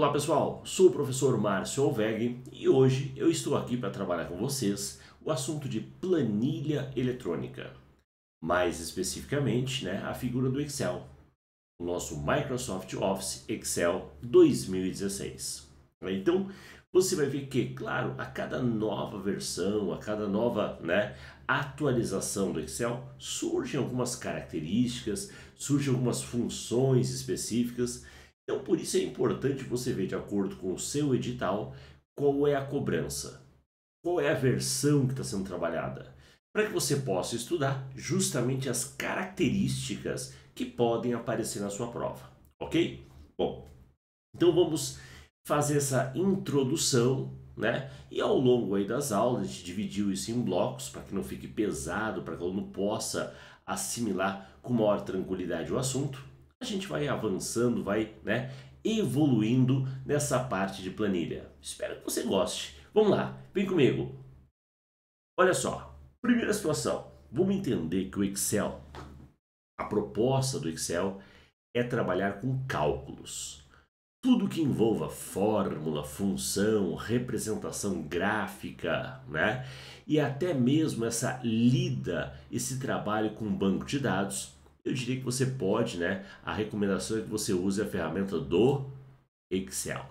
Olá pessoal, sou o professor Márcio Alveg e hoje eu estou aqui para trabalhar com vocês o assunto de planilha eletrônica, mais especificamente né, a figura do Excel, o nosso Microsoft Office Excel 2016. Então você vai ver que, claro, a cada nova versão, a cada nova né, atualização do Excel, surgem algumas características, surgem algumas funções específicas então, por isso é importante você ver, de acordo com o seu edital, qual é a cobrança, qual é a versão que está sendo trabalhada, para que você possa estudar justamente as características que podem aparecer na sua prova, ok? Bom, então vamos fazer essa introdução, né? E ao longo aí das aulas, a gente dividiu isso em blocos para que não fique pesado, para que o aluno possa assimilar com maior tranquilidade o assunto a gente vai avançando, vai né, evoluindo nessa parte de planilha. Espero que você goste. Vamos lá, vem comigo. Olha só, primeira situação, vamos entender que o Excel, a proposta do Excel é trabalhar com cálculos. Tudo que envolva fórmula, função, representação gráfica, né? E até mesmo essa lida, esse trabalho com banco de dados, eu diria que você pode, né? A recomendação é que você use a ferramenta do Excel.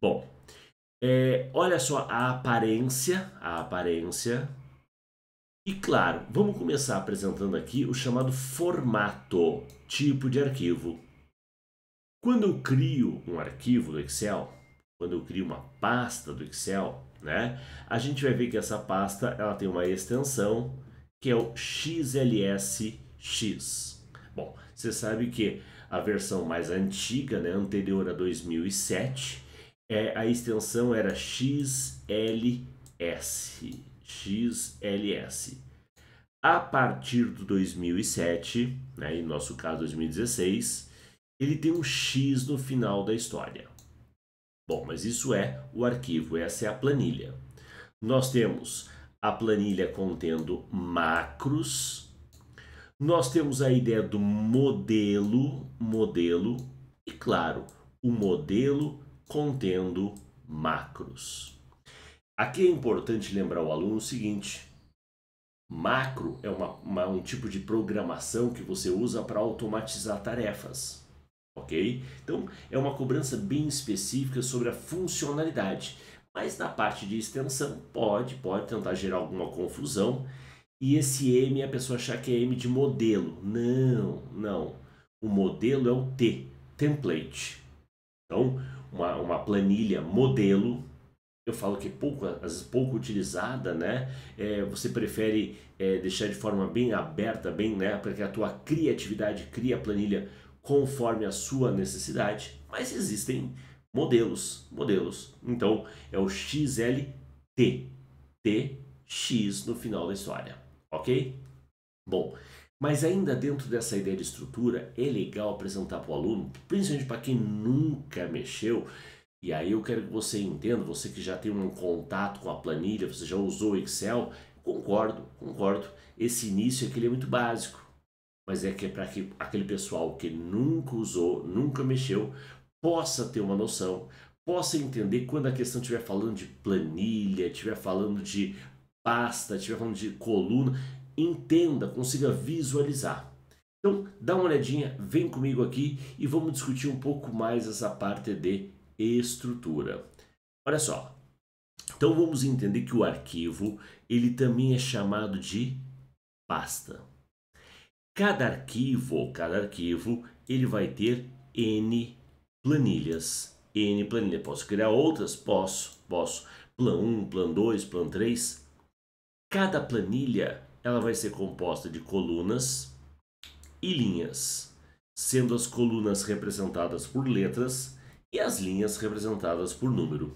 Bom, é, olha só a aparência, a aparência. E claro, vamos começar apresentando aqui o chamado formato, tipo de arquivo. Quando eu crio um arquivo do Excel, quando eu crio uma pasta do Excel, né? A gente vai ver que essa pasta ela tem uma extensão que é o XLS X. Bom, você sabe que a versão mais antiga, né, anterior a 2007, é, a extensão era XLS. XLS. A partir do 2007, né, em nosso caso 2016, ele tem um X no final da história. Bom, mas isso é o arquivo, essa é a planilha. Nós temos a planilha contendo macros, nós temos a ideia do modelo, modelo, e claro, o modelo contendo macros. Aqui é importante lembrar o aluno o seguinte: macro é uma, uma, um tipo de programação que você usa para automatizar tarefas, ok? Então é uma cobrança bem específica sobre a funcionalidade, mas na parte de extensão pode pode tentar gerar alguma confusão e esse M é a pessoa achar que é M de modelo. Não, não. O modelo é o T, template. Então, uma, uma planilha modelo, eu falo que é pouco, às vezes pouco utilizada, né? É, você prefere é, deixar de forma bem aberta, bem, né? Para que a tua criatividade crie a planilha conforme a sua necessidade. Mas existem modelos, modelos. Então, é o XLT, T, X no final da história. Ok? Bom, mas ainda dentro dessa ideia de estrutura, é legal apresentar para o aluno, principalmente para quem nunca mexeu, e aí eu quero que você entenda, você que já tem um contato com a planilha, você já usou o Excel, concordo, concordo. Esse início aqui é, é muito básico, mas é que é para que aquele pessoal que nunca usou, nunca mexeu, possa ter uma noção, possa entender quando a questão estiver falando de planilha, estiver falando de pasta, estiver falando de coluna, entenda, consiga visualizar. Então, dá uma olhadinha, vem comigo aqui e vamos discutir um pouco mais essa parte de estrutura. Olha só. Então vamos entender que o arquivo, ele também é chamado de pasta. Cada arquivo, cada arquivo, ele vai ter N planilhas. N planilhas. posso criar outras? Posso, posso. Plan 1, plan 2, plan 3, Cada planilha ela vai ser composta de colunas e linhas, sendo as colunas representadas por letras e as linhas representadas por número,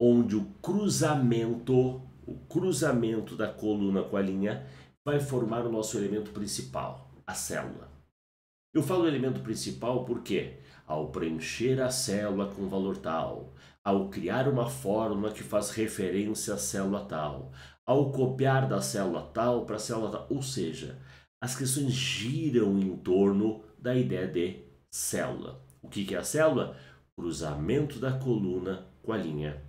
onde o cruzamento, o cruzamento da coluna com a linha vai formar o nosso elemento principal, a célula. Eu falo elemento principal porque ao preencher a célula com valor tal, ao criar uma fórmula que faz referência à célula tal, ao copiar da célula tal para a célula tal. Ou seja, as questões giram em torno da ideia de célula. O que é a célula? Cruzamento da coluna com a linha.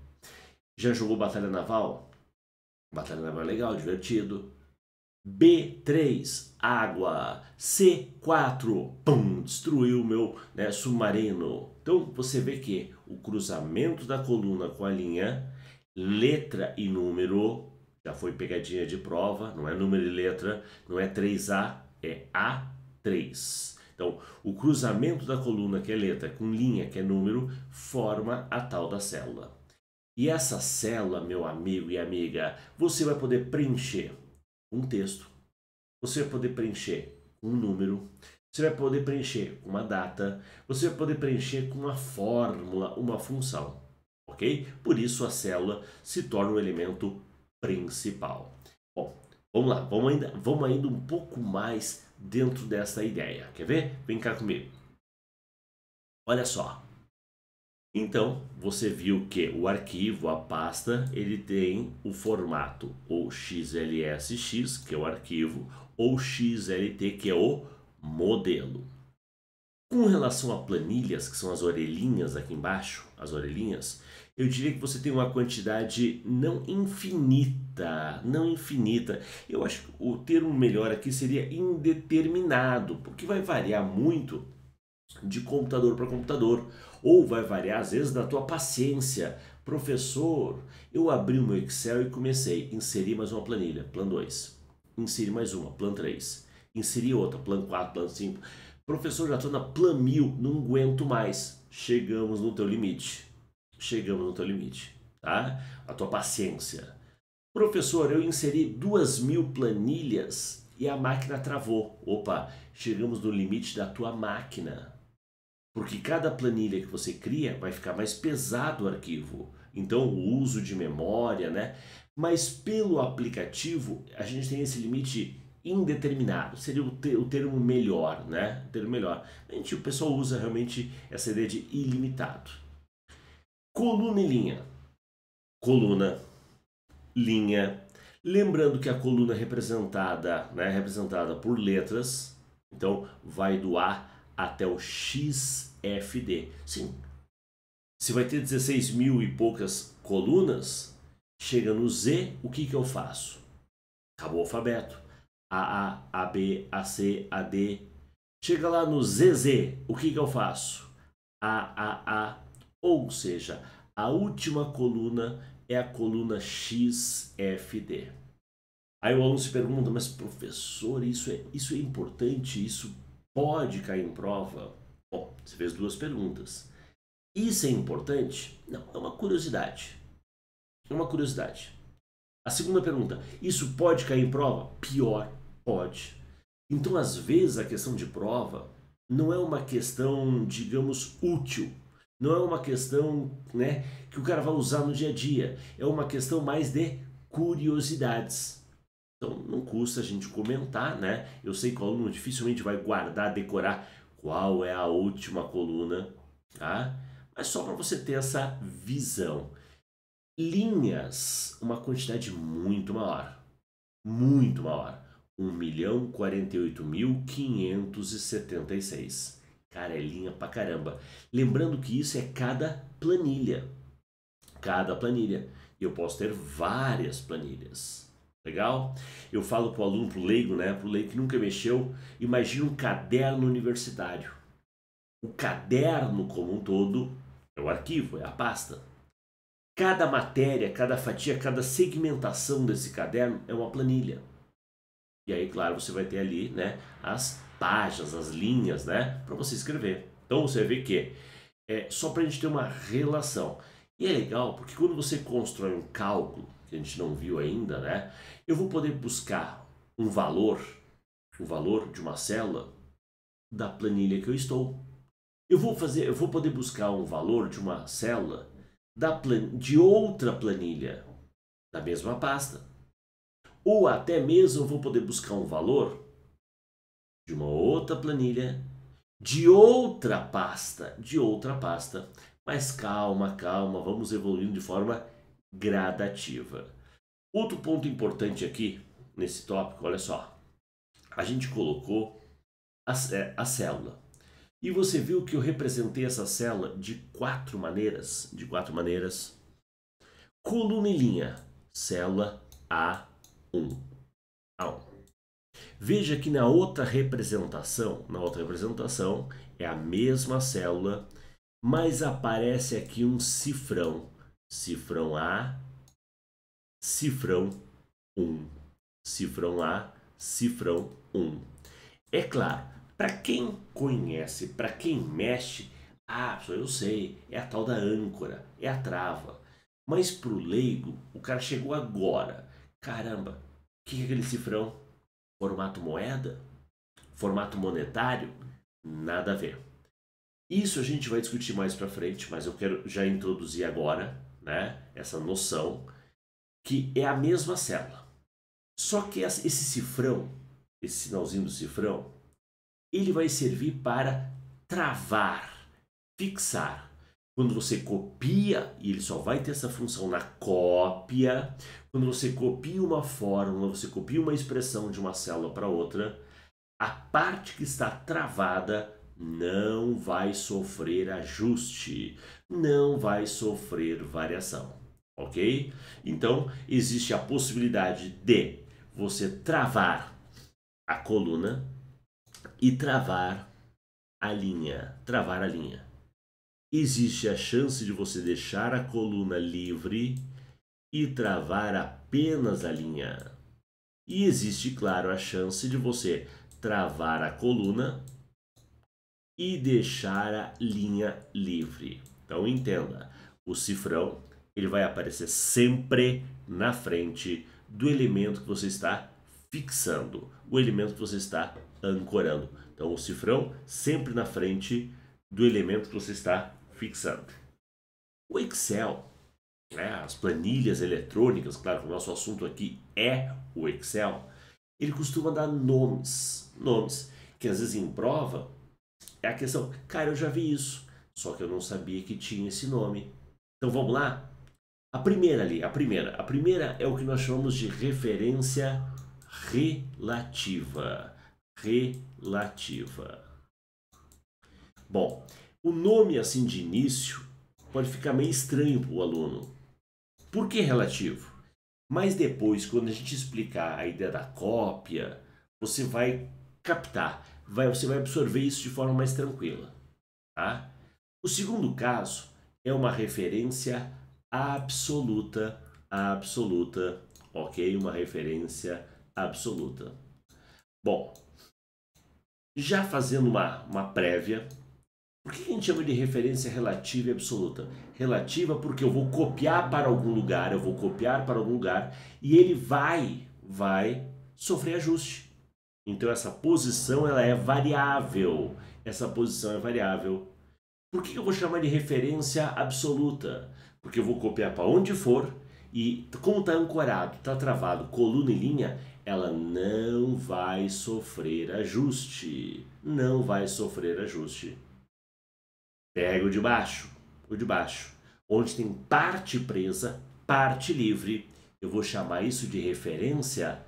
Já jogou Batalha Naval? Batalha Naval é legal, divertido. B3, água. C4, pum, destruiu o meu né, submarino. Então você vê que o cruzamento da coluna com a linha, letra e número já foi pegadinha de prova, não é número e letra, não é 3A, é A3. Então, o cruzamento da coluna, que é letra, com linha, que é número, forma a tal da célula. E essa célula, meu amigo e amiga, você vai poder preencher um texto, você vai poder preencher um número, você vai poder preencher uma data, você vai poder preencher com uma fórmula, uma função, ok? Por isso a célula se torna um elemento principal. Bom, vamos lá, vamos ainda, vamos ainda um pouco mais dentro dessa ideia. Quer ver? Vem cá comigo. Olha só. Então, você viu que o arquivo, a pasta, ele tem o formato ou XLSX, que é o arquivo, ou XLT, que é o modelo. Com relação a planilhas, que são as orelhinhas aqui embaixo, as orelhinhas, eu diria que você tem uma quantidade não infinita, não infinita. Eu acho que o termo melhor aqui seria indeterminado, porque vai variar muito de computador para computador, ou vai variar às vezes da tua paciência. Professor, eu abri o meu Excel e comecei, inseri mais uma planilha, plan 2. Inseri mais uma, plan 3. Inseri outra, plan 4, plan 5. Professor, já estou na plan 1000, não aguento mais. Chegamos no teu limite chegamos no teu limite, tá? A tua paciência. Professor, eu inseri duas mil planilhas e a máquina travou. Opa, chegamos no limite da tua máquina. Porque cada planilha que você cria vai ficar mais pesado o arquivo. Então, o uso de memória, né? Mas pelo aplicativo, a gente tem esse limite indeterminado, seria o, ter, o, termo melhor, né? O termo melhor. A gente, o pessoal usa realmente essa ideia de ilimitado coluna e linha. Coluna, linha. Lembrando que a coluna é representada, né, representada por letras, então vai do A até o XFD. Sim. Se vai ter 16 mil e poucas colunas, chega no Z, o que, que eu faço? Acabou o alfabeto. A, A, A, B, A, C, A, D. Chega lá no ZZ, o que, que eu faço? A, A, A, ou seja, a última coluna é a coluna XFD. Aí o aluno se pergunta, mas professor, isso é, isso é importante? Isso pode cair em prova? Bom, você fez duas perguntas. Isso é importante? Não, é uma curiosidade. É uma curiosidade. A segunda pergunta, isso pode cair em prova? Pior, pode. Então, às vezes, a questão de prova não é uma questão, digamos, útil não é uma questão né, que o cara vai usar no dia a dia, é uma questão mais de curiosidades. Então não custa a gente comentar, né? Eu sei que o aluno dificilmente vai guardar, decorar qual é a última coluna, tá? Mas só para você ter essa visão. Linhas, uma quantidade muito maior. Muito maior. 1 milhão 48.576. Cara, é linha pra caramba. Lembrando que isso é cada planilha. Cada planilha. E eu posso ter várias planilhas. Legal? Eu falo pro aluno, pro leigo, né? Pro leigo que nunca mexeu, imagina um caderno universitário. O caderno como um todo é o arquivo, é a pasta. Cada matéria, cada fatia, cada segmentação desse caderno é uma planilha. E aí, claro, você vai ter ali, né, as páginas, as linhas, né? Para você escrever. Então você vê que é só para a gente ter uma relação. E é legal porque quando você constrói um cálculo, que a gente não viu ainda, né? Eu vou poder buscar um valor, o um valor de uma célula da planilha que eu estou. Eu vou fazer, eu vou poder buscar um valor de uma célula da plan, de outra planilha da mesma pasta. Ou até mesmo eu vou poder buscar um valor de uma outra planilha, de outra pasta, de outra pasta. Mas calma, calma, vamos evoluindo de forma gradativa. Outro ponto importante aqui nesse tópico, olha só. A gente colocou a, é, a célula. E você viu que eu representei essa célula de quatro maneiras, de quatro maneiras. Coluna e linha, célula A1. A1. Veja que na outra representação, na outra representação é a mesma célula, mas aparece aqui um cifrão. Cifrão A, cifrão 1. Cifrão A, cifrão 1. É claro, para quem conhece, para quem mexe, ah, eu sei, é a tal da âncora, é a trava. Mas pro leigo, o cara chegou agora. Caramba, o que é aquele cifrão? Formato moeda? Formato monetário? Nada a ver. Isso a gente vai discutir mais para frente, mas eu quero já introduzir agora, né, essa noção que é a mesma célula. Só que esse cifrão, esse sinalzinho do cifrão, ele vai servir para travar, fixar quando você copia, e ele só vai ter essa função na cópia, quando você copia uma fórmula, você copia uma expressão de uma célula para outra, a parte que está travada não vai sofrer ajuste, não vai sofrer variação, ok? Então, existe a possibilidade de você travar a coluna e travar a linha, travar a linha existe a chance de você deixar a coluna livre e travar apenas a linha. E existe, claro, a chance de você travar a coluna e deixar a linha livre. Então entenda, o cifrão ele vai aparecer sempre na frente do elemento que você está fixando, o elemento que você está ancorando. Então o cifrão sempre na frente do elemento que você está fixando. O Excel, né, as planilhas eletrônicas, claro que o nosso assunto aqui é o Excel, ele costuma dar nomes, nomes que às vezes em prova é a questão, cara, eu já vi isso, só que eu não sabia que tinha esse nome. Então vamos lá? A primeira ali, a primeira, a primeira é o que nós chamamos de referência relativa. Relativa. Bom, o nome, assim de início, pode ficar meio estranho para o aluno. Por que relativo? Mas depois, quando a gente explicar a ideia da cópia, você vai captar, vai, você vai absorver isso de forma mais tranquila. Tá? O segundo caso é uma referência absoluta, absoluta, ok? Uma referência absoluta. Bom, já fazendo uma, uma prévia, por que a gente chama de referência relativa e absoluta? Relativa porque eu vou copiar para algum lugar, eu vou copiar para algum lugar e ele vai, vai sofrer ajuste. Então essa posição ela é variável. Essa posição é variável. Por que eu vou chamar de referência absoluta? Porque eu vou copiar para onde for e como está ancorado, está travado, coluna e linha, ela não vai sofrer ajuste. Não vai sofrer ajuste. Pega o de baixo, o de baixo. Onde tem parte presa, parte livre. Eu vou chamar isso de referência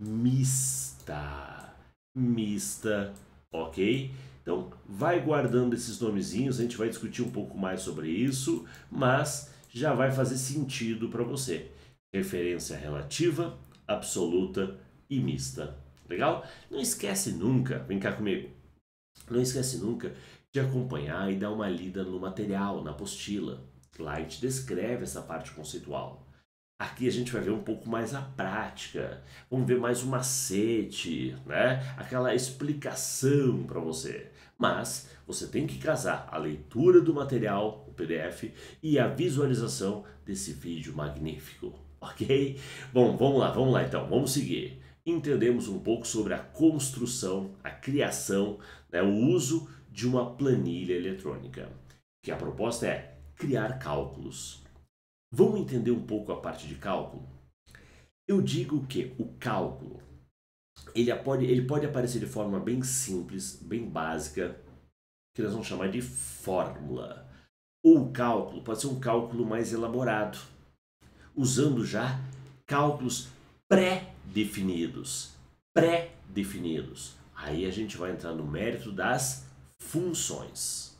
mista. Mista, ok? Então, vai guardando esses nomezinhos, a gente vai discutir um pouco mais sobre isso, mas já vai fazer sentido para você. Referência relativa, absoluta e mista. Legal? Não esquece nunca, vem cá comigo. Não esquece nunca de acompanhar e dar uma lida no material, na apostila. Lá ele descreve essa parte conceitual. Aqui a gente vai ver um pouco mais a prática, vamos ver mais o um macete, né? aquela explicação para você. Mas você tem que casar a leitura do material, o PDF, e a visualização desse vídeo magnífico, ok? Bom, vamos lá, vamos lá então, vamos seguir. Entendemos um pouco sobre a construção, a criação, né, o uso de uma planilha eletrônica, que a proposta é criar cálculos. Vamos entender um pouco a parte de cálculo? Eu digo que o cálculo ele pode, ele pode aparecer de forma bem simples, bem básica, que nós vamos chamar de fórmula. Ou o cálculo pode ser um cálculo mais elaborado, usando já cálculos pré-definidos. Pré-definidos. Aí a gente vai entrar no mérito das funções.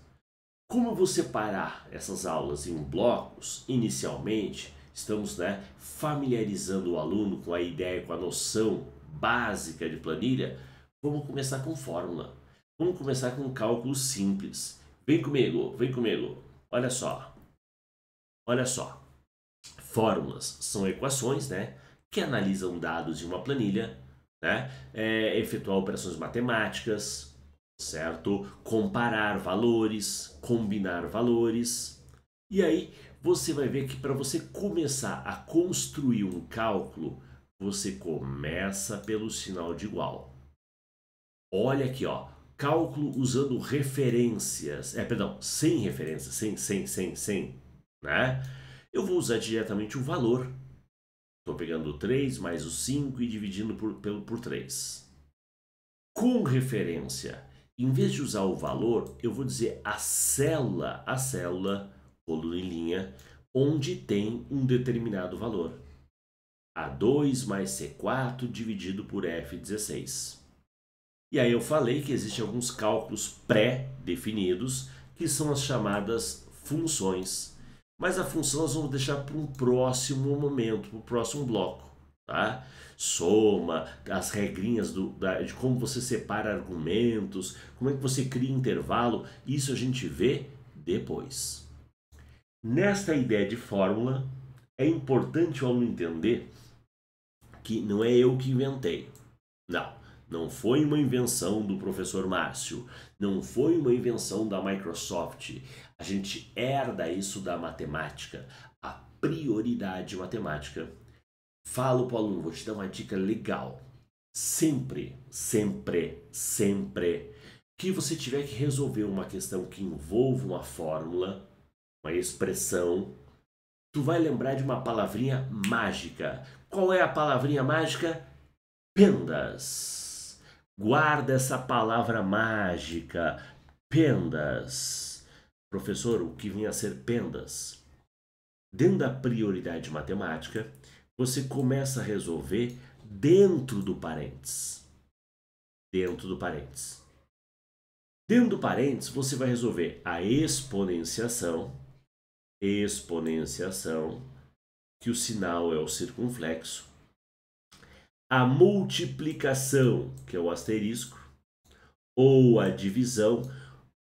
Como você parar essas aulas em blocos, inicialmente, estamos né, familiarizando o aluno com a ideia, com a noção básica de planilha, vamos começar com fórmula. Vamos começar com um cálculo simples. Vem comigo, vem comigo. Olha só. Olha só. Fórmulas são equações, né? Que analisam dados de uma planilha, né? É, efetuar operações matemáticas, certo? Comparar valores, combinar valores. E aí você vai ver que para você começar a construir um cálculo, você começa pelo sinal de igual. Olha aqui, ó, cálculo usando referências, é, perdão, sem referências, sem, sem, sem, sem, né? Eu vou usar diretamente o valor. Estou pegando o 3 mais o 5 e dividindo por, pelo, por 3. Com referência, em vez de usar o valor, eu vou dizer a célula, a célula, coluna em linha, onde tem um determinado valor. A2 mais C4 dividido por F16. E aí eu falei que existem alguns cálculos pré-definidos, que são as chamadas funções. Mas a função nós vamos deixar para um próximo momento, para o próximo bloco tá? Soma, as regrinhas do, da, de como você separa argumentos, como é que você cria intervalo, isso a gente vê depois. Nesta ideia de fórmula, é importante o aluno entender que não é eu que inventei. Não, não foi uma invenção do professor Márcio, não foi uma invenção da Microsoft. A gente herda isso da matemática, a prioridade matemática Falo o aluno, vou te dar uma dica legal. Sempre, sempre, sempre que você tiver que resolver uma questão que envolva uma fórmula, uma expressão, tu vai lembrar de uma palavrinha mágica. Qual é a palavrinha mágica? Pendas. Guarda essa palavra mágica. Pendas. Professor, o que vinha a ser pendas? Dentro da prioridade matemática, você começa a resolver dentro do parênteses. Dentro do parênteses. Dentro do parênteses, você vai resolver a exponenciação, exponenciação, que o sinal é o circunflexo, a multiplicação, que é o asterisco, ou a divisão.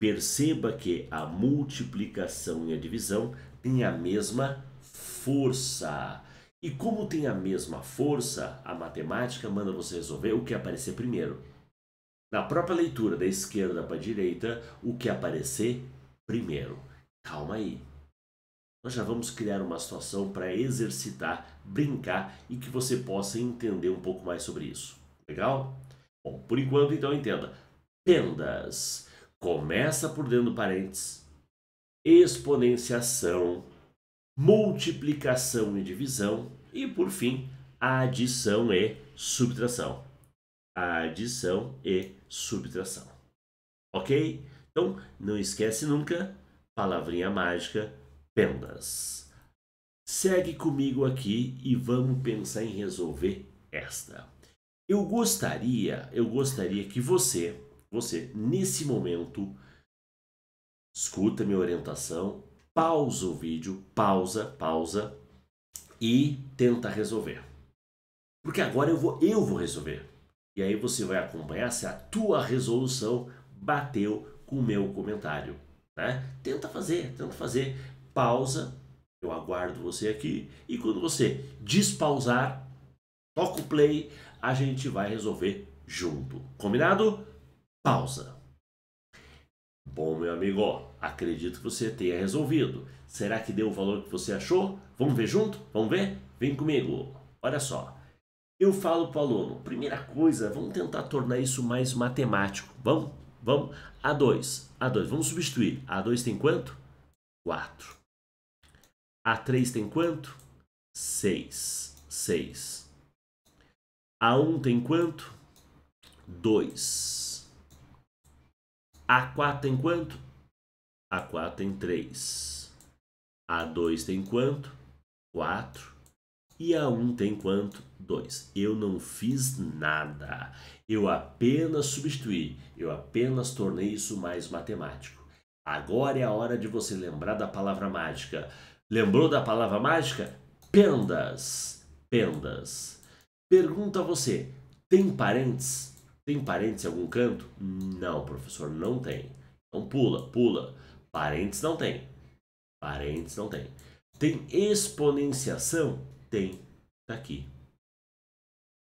Perceba que a multiplicação e a divisão têm a mesma força. E como tem a mesma força, a matemática manda você resolver o que aparecer primeiro. Na própria leitura da esquerda para a direita, o que aparecer primeiro. Calma aí. Nós já vamos criar uma situação para exercitar, brincar e que você possa entender um pouco mais sobre isso. Legal? Bom, por enquanto então entenda. Pendas. Começa por dentro do parênteses. Exponenciação, multiplicação e divisão e por fim, adição e subtração. Adição e subtração. Ok? Então, não esquece nunca, palavrinha mágica, pendas. Segue comigo aqui e vamos pensar em resolver esta. Eu gostaria, eu gostaria que você, você nesse momento, escuta minha orientação, pausa o vídeo, pausa, pausa, e tenta resolver. Porque agora eu vou, eu vou resolver. E aí você vai acompanhar se a tua resolução bateu com o meu comentário, né? Tenta fazer, tenta fazer. Pausa, eu aguardo você aqui e quando você despausar, toca o play, a gente vai resolver junto. Combinado? Pausa. Bom, meu amigo, acredito que você tenha resolvido. Será que deu o valor que você achou? Vamos ver junto? Vamos ver? Vem comigo. Olha só. Eu falo para o aluno, primeira coisa, vamos tentar tornar isso mais matemático. Vamos? Vamos? A2, A2, vamos substituir. A2 tem quanto? 4. A3 tem quanto? 6. 6. A1 tem quanto? 2. A4 tem quanto? A4 tem 3. A2 tem quanto? 4. E A1 tem quanto? 2. Eu não fiz nada. Eu apenas substituí. Eu apenas tornei isso mais matemático. Agora é a hora de você lembrar da palavra mágica. Lembrou da palavra mágica? Pendas. Pendas. Pergunta a você: tem parentes? Tem parentes em algum canto? Não, professor, não tem. Então pula, pula. Parentes não tem. Parentes não tem. Tem exponenciação? Tem. Está aqui.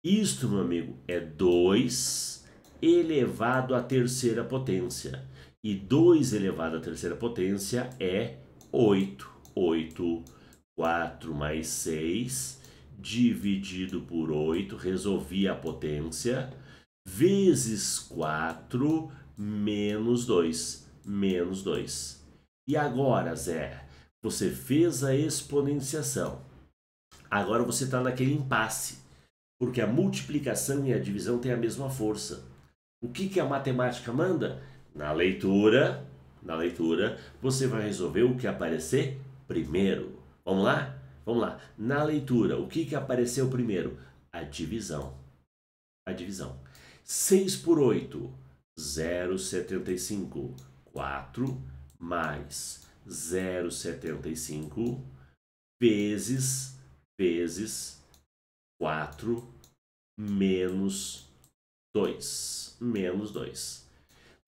Isto, meu amigo, é 2 elevado à terceira potência. E 2 elevado à terceira potência é 8. 8, 4 mais 6, dividido por 8, resolvi a potência vezes 4 menos 2, menos 2. E agora, Zé, você fez a exponenciação. Agora você está naquele impasse, porque a multiplicação e a divisão têm a mesma força. O que, que a matemática manda? Na leitura, na leitura, você vai resolver o que aparecer primeiro. Vamos lá? Vamos lá. Na leitura, o que, que apareceu primeiro? A divisão. A divisão. 6 por 8, 0,75. 4 mais 0,75 vezes, vezes 4 menos 2. Menos 2.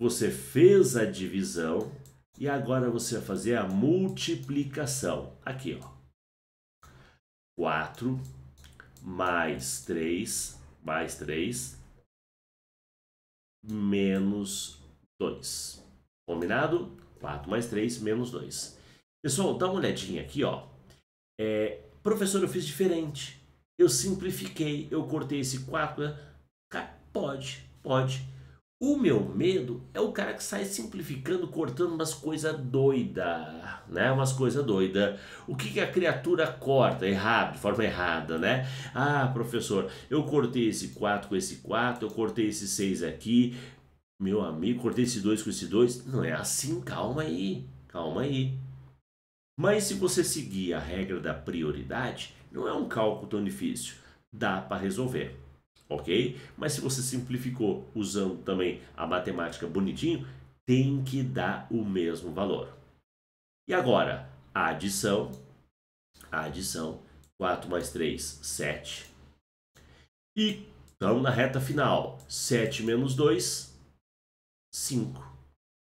Você fez a divisão e agora você vai fazer a multiplicação. Aqui, ó. 4 mais 3, mais 3, menos 2. Combinado? 4 mais 3, menos 2. Pessoal, dá uma olhadinha aqui, ó. É, professor, eu fiz diferente. Eu simplifiquei, eu cortei esse 4. Né? Pode, pode. O meu medo é o cara que sai simplificando, cortando umas coisas doida, né? Umas coisas doida. O que, que a criatura corta errado, de forma errada, né? Ah, professor, eu cortei esse 4 com esse 4, eu cortei esse 6 aqui, meu amigo, cortei esse 2 com esse 2. Não é assim, calma aí, calma aí. Mas se você seguir a regra da prioridade, não é um cálculo tão difícil, dá para resolver ok? Mas se você simplificou usando também a matemática bonitinho, tem que dar o mesmo valor. E agora, a adição, a adição, 4 mais 3, 7. E estamos na reta final, 7 menos 2, 5.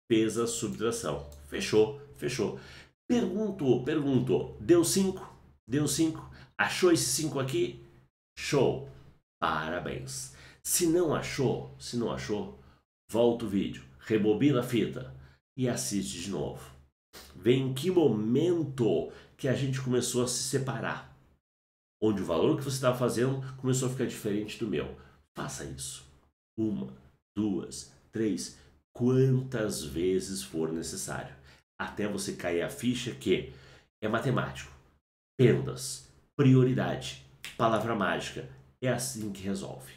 Pesa a subtração. Fechou, fechou. Perguntou, perguntou, deu 5? Deu 5? Achou esse 5 aqui? Show! Parabéns. Se não achou, se não achou, volta o vídeo, rebobina a fita e assiste de novo. Vê em que momento que a gente começou a se separar. Onde o valor que você estava fazendo começou a ficar diferente do meu. Faça isso. Uma, duas, três, quantas vezes for necessário. Até você cair a ficha que é matemático. Pendas, prioridade, palavra mágica, é assim que resolve.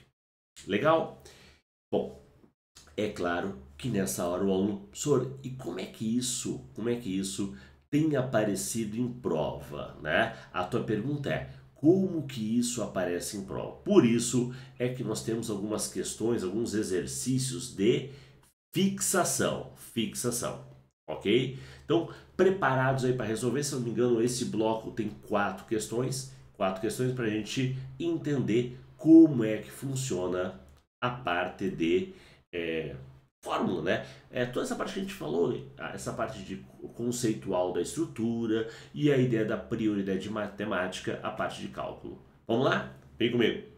Legal? Bom, é claro que nessa hora o aluno, professor, e como é que isso, como é que isso tem aparecido em prova, né? A tua pergunta é: como que isso aparece em prova? Por isso é que nós temos algumas questões, alguns exercícios de fixação, fixação, OK? Então, preparados aí para resolver, se eu não me engano, esse bloco tem quatro questões quatro questões para a gente entender como é que funciona a parte de é, fórmula, né? É, toda essa parte que a gente falou, essa parte de conceitual da estrutura e a ideia da prioridade matemática, a parte de cálculo. Vamos lá? Vem comigo.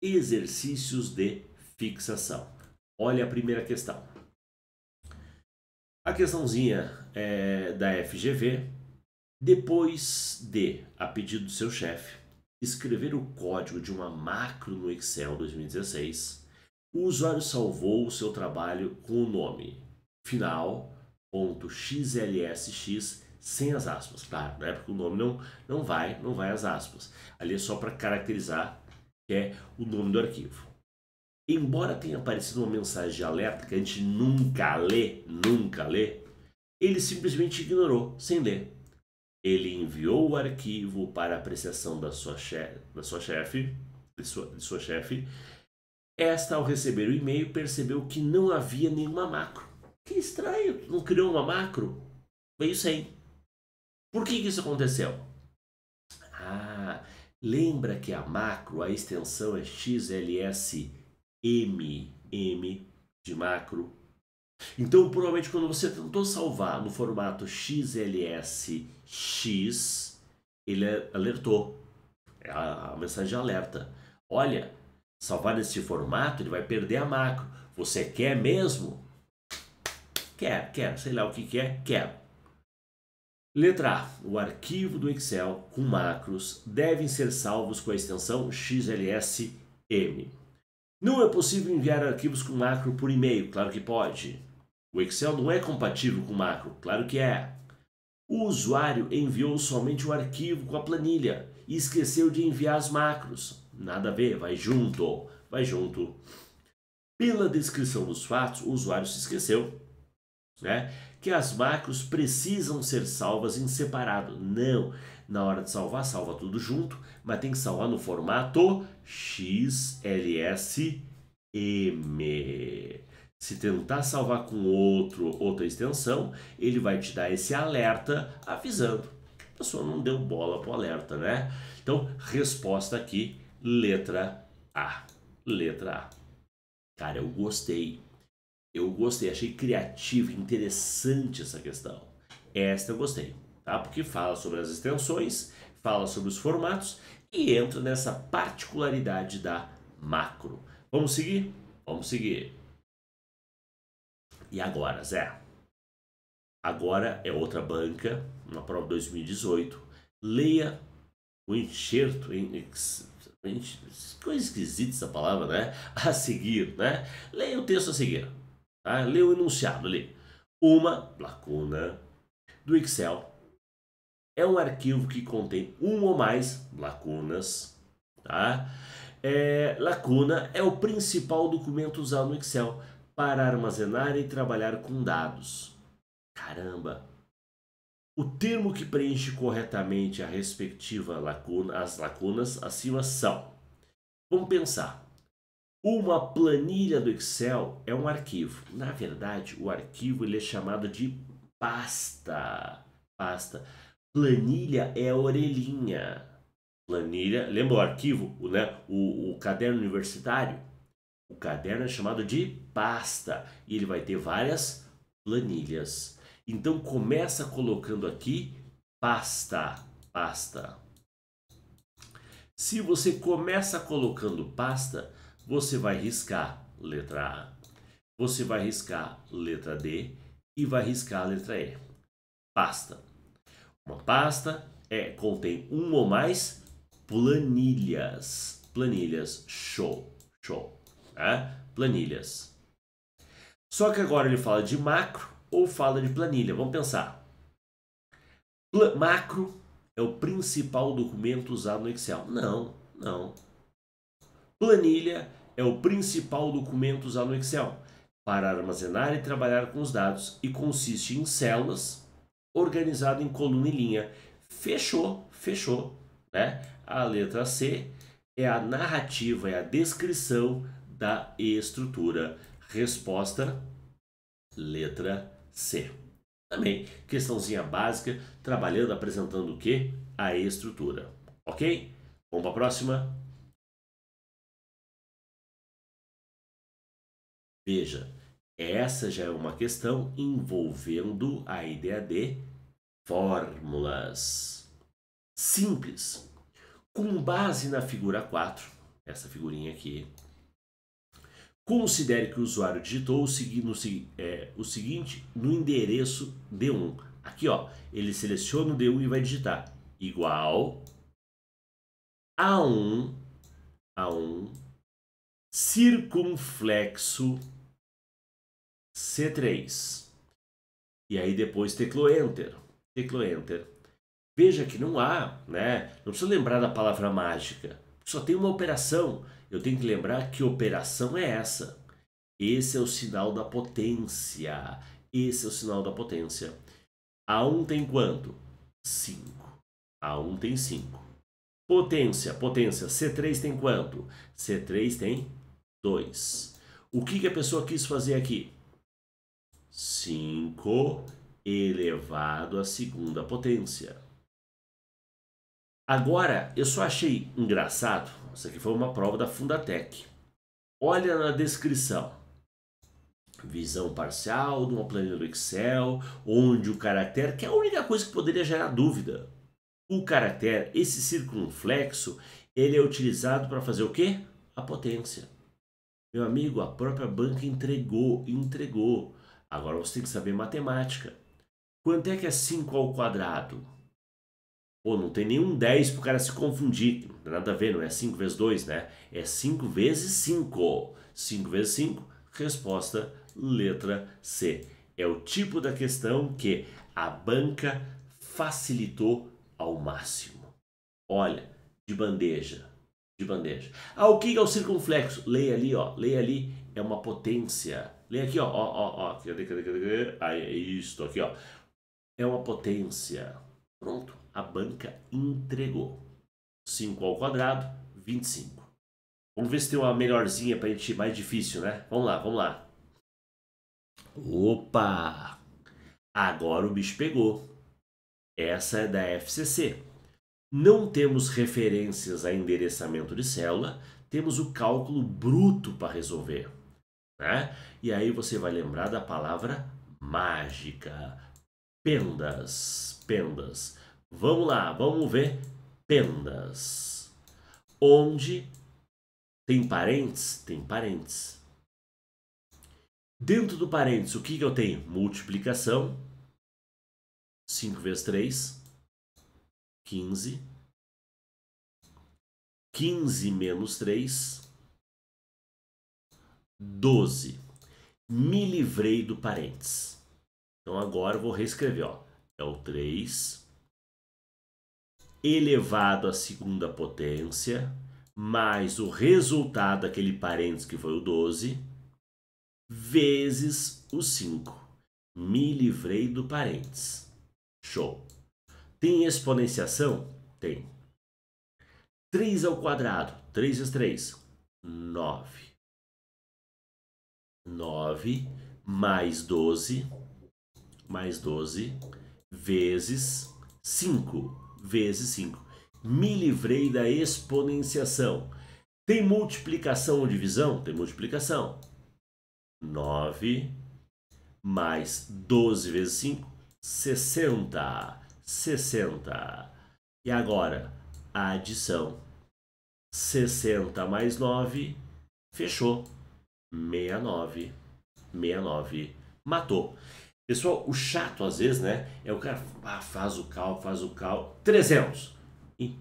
Exercícios de fixação. Olha a primeira questão. A questãozinha é, da FGV depois de, a pedido do seu chefe, escrever o código de uma macro no Excel 2016, o usuário salvou o seu trabalho com o nome final.xlsx sem as aspas, claro, tá? né? Porque o nome não, não vai, não vai às aspas. Ali é só para caracterizar que é o nome do arquivo. Embora tenha aparecido uma mensagem de alerta que a gente nunca lê, nunca lê, ele simplesmente ignorou sem ler. Ele enviou o arquivo para apreciação da sua, chefe, da sua chefe, de sua, de sua chefe. Esta, ao receber o e-mail, percebeu que não havia nenhuma macro. Que estranho, não criou uma macro? Veio sem. Por que, que isso aconteceu? Ah, lembra que a macro, a extensão é xlsmm de macro então, provavelmente, quando você tentou salvar no formato XLSX, ele alertou. É a, a mensagem de alerta. Olha, salvar nesse formato, ele vai perder a macro. Você quer mesmo? Quer, quer, sei lá o que quer, é, quer. Letra A. O arquivo do Excel com macros devem ser salvos com a extensão XLSM. Não é possível enviar arquivos com macro por e-mail, claro que pode. O Excel não é compatível com o macro, claro que é. O usuário enviou somente o arquivo com a planilha e esqueceu de enviar as macros. Nada a ver, vai junto, vai junto. Pela descrição dos fatos, o usuário se esqueceu né, que as macros precisam ser salvas em separado. Não, na hora de salvar, salva tudo junto, mas tem que salvar no formato XLSM. Se tentar salvar com outro, outra extensão, ele vai te dar esse alerta avisando. A pessoa não deu bola para o alerta, né? Então, resposta aqui, letra A. Letra A. Cara, eu gostei. Eu gostei, achei criativo, interessante essa questão. Esta eu gostei, tá? Porque fala sobre as extensões, fala sobre os formatos e entra nessa particularidade da macro. Vamos seguir? Vamos seguir. E agora, Zé? Agora é outra banca, uma prova 2018. Leia o enxerto, em, coisa esquisita essa palavra, né? A seguir, né? Leia o texto a seguir. Tá? Leia o enunciado ali. Uma lacuna do Excel é um arquivo que contém uma ou mais lacunas. Tá? É, lacuna é o principal documento usado no Excel para armazenar e trabalhar com dados. Caramba! O termo que preenche corretamente a respectiva lacuna, as lacunas acima são. Vamos pensar. Uma planilha do Excel é um arquivo. Na verdade, o arquivo ele é chamado de pasta. Pasta. Planilha é a orelhinha. Planilha, lembra o arquivo, né? o, o caderno universitário? O caderno é chamado de pasta e ele vai ter várias planilhas. Então começa colocando aqui pasta, pasta. Se você começa colocando pasta, você vai riscar letra A, você vai riscar letra D e vai riscar a letra E. Pasta. Uma pasta é contém um ou mais planilhas. Planilhas, show, show tá? planilhas. Só que agora ele fala de macro ou fala de planilha. Vamos pensar. Pla macro é o principal documento usado no Excel. Não, não. Planilha é o principal documento usado no Excel para armazenar e trabalhar com os dados e consiste em células organizado em coluna e linha. Fechou, fechou, né? A letra C é a narrativa, é a descrição da estrutura. Resposta, letra C. Também, questãozinha básica, trabalhando, apresentando o que? A estrutura. Ok? Vamos para a próxima? Veja, essa já é uma questão envolvendo a ideia de fórmulas. Simples. Com base na figura 4, essa figurinha aqui, Considere que o usuário digitou o, é, o seguinte no endereço D1. Aqui, ó, ele seleciona o D1 e vai digitar igual A1, A1, circunflexo C3. E aí depois teclou Enter. Teclou Enter. Veja que não há, né? Não precisa lembrar da palavra mágica. Só tem uma operação eu tenho que lembrar que operação é essa. Esse é o sinal da potência. Esse é o sinal da potência. A1 tem quanto? 5. A1 tem 5. Potência, potência. C3 tem quanto? C3 tem 2. O que, que a pessoa quis fazer aqui? 5 elevado à segunda potência. Agora, eu só achei engraçado, isso aqui foi uma prova da Fundatec. Olha na descrição. Visão parcial de uma planilha do Excel, onde o caractere, que é a única coisa que poderia gerar dúvida. O caractere, esse circunflexo, ele é utilizado para fazer o quê? A potência. Meu amigo, a própria banca entregou, entregou. Agora você tem que saber matemática. Quanto é que é 5 ao quadrado? Pô, não tem nenhum 10 para o cara se confundir. Não tem nada a ver, não é 5 vezes 2, né? É 5 vezes 5. 5 vezes 5, resposta letra C. É o tipo da questão que a banca facilitou ao máximo. Olha, de bandeja, de bandeja. Ah, o que é o circunflexo? Leia ali, ó, leia ali, é uma potência. Leia aqui, ó, ó, ó, ó. Cadê, cadê, cadê, cadê? Aí, é isto aqui, ó. É uma potência. Pronto a banca entregou. 5 ao quadrado, 25. Vamos ver se tem uma melhorzinha para a gente mais difícil, né? Vamos lá, vamos lá. Opa! Agora o bicho pegou. Essa é da FCC. Não temos referências a endereçamento de célula, temos o cálculo bruto para resolver. Né? E aí você vai lembrar da palavra mágica. Pendas, pendas. Vamos lá, vamos ver pendas. Onde tem parentes? Tem parentes. Dentro do parênteses, o que, que eu tenho? Multiplicação. 5 vezes 3, 15. 15 menos 3, 12. Me livrei do parênteses. Então agora eu vou reescrever. Ó. É o 3 elevado à segunda potência mais o resultado daquele parênteses que foi o 12 vezes o 5. Me livrei do parênteses. Show. Tem exponenciação? Tem. 3 ao quadrado. 3 vezes 3. 9. 9 mais 12 mais 12 vezes 5 vezes 5. Me livrei da exponenciação. Tem multiplicação ou divisão? Tem multiplicação. 9 mais 12 vezes 5, 60. 60. E agora, a adição. 60 mais 9, fechou. 69. 69. Matou. Pessoal, o chato às vezes, né? É o cara ah, faz o cal, faz o cal, 300. E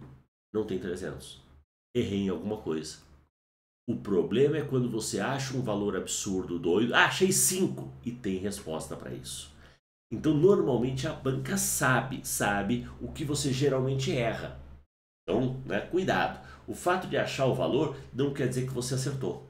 não tem 300. Errei em alguma coisa. O problema é quando você acha um valor absurdo, doido. Ah, achei 5 e tem resposta para isso. Então, normalmente a banca sabe, sabe o que você geralmente erra. Então, né, cuidado. O fato de achar o valor não quer dizer que você acertou.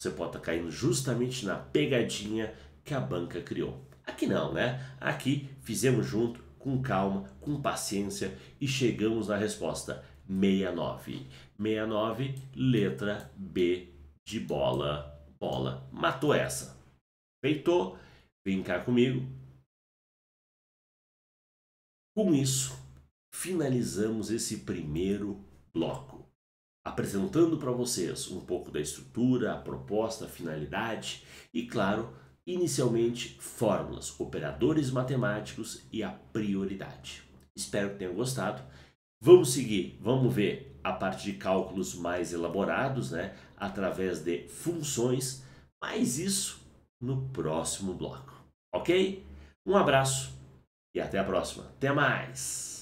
Você pode estar tá caindo justamente na pegadinha que a banca criou. Aqui não, né? Aqui fizemos junto, com calma, com paciência e chegamos na resposta 69. 69, letra B de bola, bola. Matou essa. Feitou? Vem cá comigo. Com isso, finalizamos esse primeiro bloco, apresentando para vocês um pouco da estrutura, a proposta, a finalidade e, claro, inicialmente fórmulas, operadores matemáticos e a prioridade. Espero que tenham gostado. Vamos seguir, vamos ver a parte de cálculos mais elaborados, né, através de funções, mas isso no próximo bloco, ok? Um abraço e até a próxima. Até mais!